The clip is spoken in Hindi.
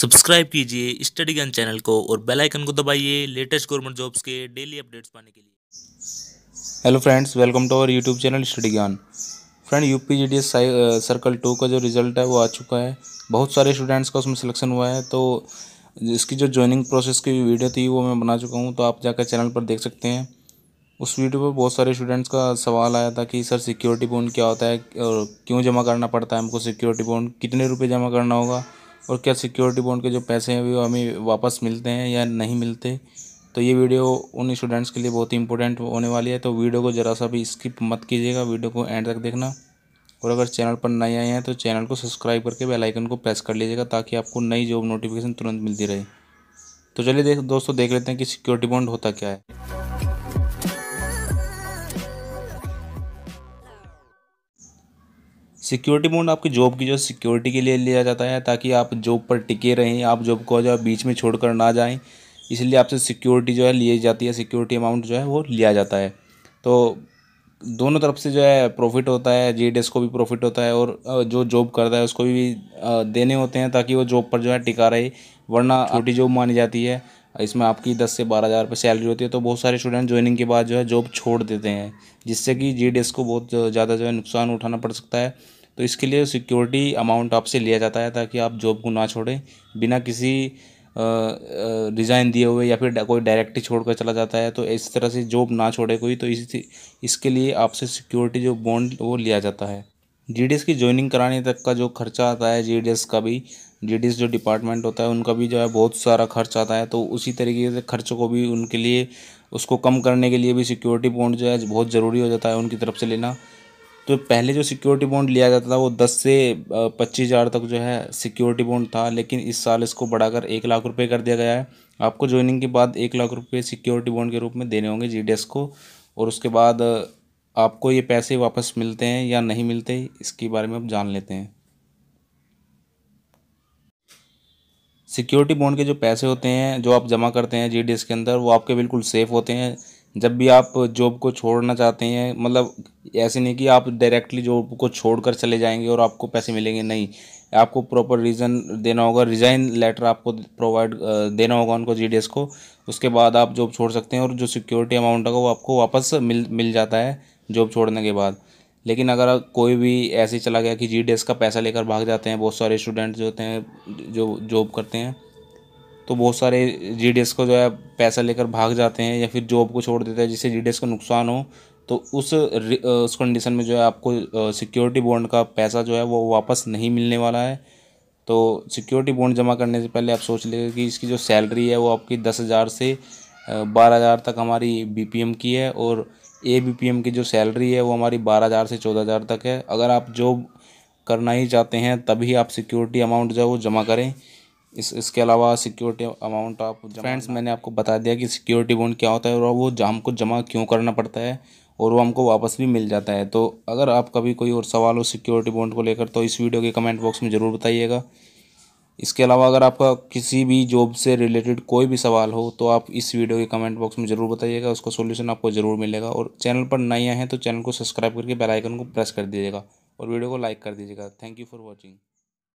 सब्सक्राइब कीजिए स्टडी गन चैनल को और बेल आइकन को दबाइए लेटेस्ट गवर्नमेंट जॉब्स के डेली अपडेट्स पाने के लिए hello friends welcome to our YouTube channel Study Gun friend U P G D S circle two का जो रिज़ल्ट है वो आ चुका है बहुत सारे स्टूडेंट्स का उसमें सिलेक्शन हुआ है तो इसकी जो ज्वाइनिंग प्रोसेस की वीडियो थी वो मैं बना चुका हूँ तो आप जाकर चैनल पर देख सकते हैं उस वीडियो पर बहुत सारे स्टूडेंट्स का सवाल आया था कि सर सिक्योरिटी बॉन्ड क्या होता है और क्यों जमा करना पड़ता है हमको सिक्योरिटी बॉन्ड कितने रुपये जमा करना होगा और क्या सिक्योरिटी बॉन्ड के जो पैसे हैं वो हमें वापस मिलते हैं या नहीं मिलते तो ये वीडियो उन स्टूडेंट्स के लिए बहुत ही इंपॉर्टेंट होने वाली है तो वीडियो को ज़रा सा भी स्किप मत कीजिएगा वीडियो को एंड तक देखना और अगर चैनल पर नए आए हैं तो चैनल को सब्सक्राइब करके बेल आइकन को प्रेस कर लीजिएगा ताकि आपको नई जॉब नोटिफिकेशन तुरंत मिलती रहे तो चलिए देख दोस्तों देख लेते हैं कि सिक्योरिटी बॉन्ड होता क्या है सिक्योरिटी बॉन्ड आपकी जॉब की जो सिक्योरिटी के लिए लिया जाता है ताकि आप जॉब पर टिके रहें आप जॉब को जो है बीच में छोड़कर ना जाएं इसलिए आपसे सिक्योरिटी जो है लिए जाती है सिक्योरिटी अमाउंट जो है वो लिया जाता है तो दोनों तरफ से जो है प्रॉफिट होता है जे को भी प्रॉफिट होता है और जो जॉब करता है उसको भी देने होते हैं ताकि वो जॉब पर जो है टिका रहे वरना छोटी जॉब मानी जाती है इसमें आपकी दस से बारह हज़ार रुपये सैलरी होती है तो बहुत सारे स्टूडेंट ज्वाइनिंग के बाद जो है जॉब छोड़ देते हैं जिससे कि जी को बहुत ज़्यादा जो है नुकसान उठाना पड़ सकता है तो इसके लिए सिक्योरिटी अमाउंट आपसे लिया जाता है ताकि आप जॉब को ना छोड़ें बिना किसी रिज़ाइन दिए हुए या फिर कोई डायरेक्ट छोड़ कर चला जाता है तो इस तरह से जॉब ना छोड़े कोई तो इस इसके लिए आपसे सिक्योरिटी जो बॉन्ड वो लिया जाता है जी की ज्वाइनिंग कराने तक का जो खर्चा आता है जी का भी लेडीज़ जो डिपार्टमेंट होता है उनका भी जो है बहुत सारा खर्च आता है तो उसी तरीके से खर्चों को भी उनके लिए उसको कम करने के लिए भी सिक्योरिटी बॉन्ड जो है बहुत ज़रूरी हो जाता है उनकी तरफ से लेना तो पहले जो सिक्योरिटी बॉन्ड लिया जाता था वो दस से पच्चीस हज़ार तक जो है सिक्योरिटी बॉन्ड था लेकिन इस साल इसको बढ़ाकर एक लाख रुपए कर दिया गया है आपको ज्वाइनिंग के बाद एक लाख रुपए सिक्योरिटी बॉन्ड के रूप में देने होंगे जीडीएस को और उसके बाद आपको ये पैसे वापस मिलते हैं या नहीं मिलते इसके बारे में आप जान लेते हैं सिक्योरिटी बॉन्ड के जो पैसे होते हैं जो आप जमा करते हैं जी के अंदर वो आपके बिल्कुल सेफ़ होते हैं जब भी आप जॉब को छोड़ना चाहते हैं मतलब ऐसे नहीं कि आप डायरेक्टली जॉब को छोड़कर चले जाएंगे और आपको पैसे मिलेंगे नहीं आपको प्रॉपर रीज़न देना होगा रिज़ाइन लेटर आपको प्रोवाइड देना होगा उनको जी को उसके बाद आप जॉब छोड़ सकते हैं और जो सिक्योरिटी अमाउंट होगा वो आपको वापस मिल मिल जाता है जॉब छोड़ने के बाद लेकिन अगर कोई भी ऐसे चला गया कि जी डी एस का पैसा लेकर भाग जाते हैं बहुत सारे स्टूडेंट जो होते हैं जो जॉब करते हैं तो बहुत सारे जी डी एस को जो है पैसा लेकर भाग जाते हैं या फिर जॉब को छोड़ देते हैं जिससे जी डी एस का नुकसान हो तो उस उस कंडीशन में जो है आपको सिक्योरिटी बॉन्ड का पैसा जो है वो वापस नहीं मिलने वाला है तो सिक्योरिटी बॉन्ड जमा करने से पहले आप सोच लीजिए कि इसकी जो सैलरी है वो आपकी दस हज़ार से बारह हज़ार तक हमारी बीपीएम की है और ए बी पी एम की जो सैलरी है वो हमारी बारह हज़ार से चौदह हज़ार तक है अगर आप जॉब करना ही चाहते हैं तभी आप सिक्योरिटी अमाउंट जो है वो जमा करें इस इसके अलावा सिक्योरिटी अमाउंट आप फ्रेंड्स मैंने आपको बता दिया कि सिक्योरिटी बॉन्ड क्या होता है और वो हमको जमा क्यों करना पड़ता है और वो हमको वापस भी मिल जाता है तो अगर आप कभी कोई और सवाल हो सिक्योरिटी बॉन्ड को लेकर तो इस वीडियो के कमेंट बॉक्स में ज़रूर बताइएगा इसके अलावा अगर आपका किसी भी जॉब से रिलेटेड कोई भी सवाल हो तो आप इस वीडियो के कमेंट बॉक्स में ज़रूर बताइएगा उसका सोल्यूशन आपको ज़रूर मिलेगा और चैनल पर नए आए हैं तो चैनल को सब्सक्राइब करके बेल आइकन को प्रेस कर दीजिएगा और वीडियो को लाइक कर दीजिएगा थैंक यू फॉर वॉचिंग